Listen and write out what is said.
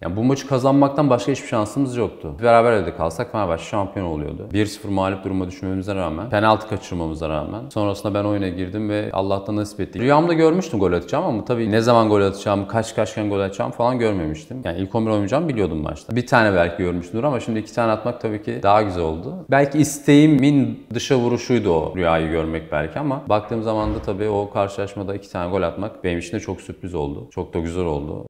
Yani bu maçı kazanmaktan başka hiçbir şansımız yoktu. Beraber evde kalsak Fenerbahçe şampiyon oluyordu. 1-0 mağlup duruma düşmemize rağmen, penaltı kaçırmamıza rağmen. Sonrasında ben oyuna girdim ve Allah'tan nasip etti. Rüyamda görmüştüm gol atacağım ama tabii ne zaman gol atacağım, kaç kaçken gol atacağım falan görmemiştim. Yani ilk 11 oynayacağımı biliyordum maçta. Bir tane belki görmüştümdür ama şimdi iki tane atmak tabii ki daha güzel oldu. Belki isteğimin dışa vuruşuydu o rüyayı görmek belki ama baktığım zaman da tabii o karşılaşmada iki tane gol atmak benim için de çok sürpriz oldu. Çok da güzel oldu.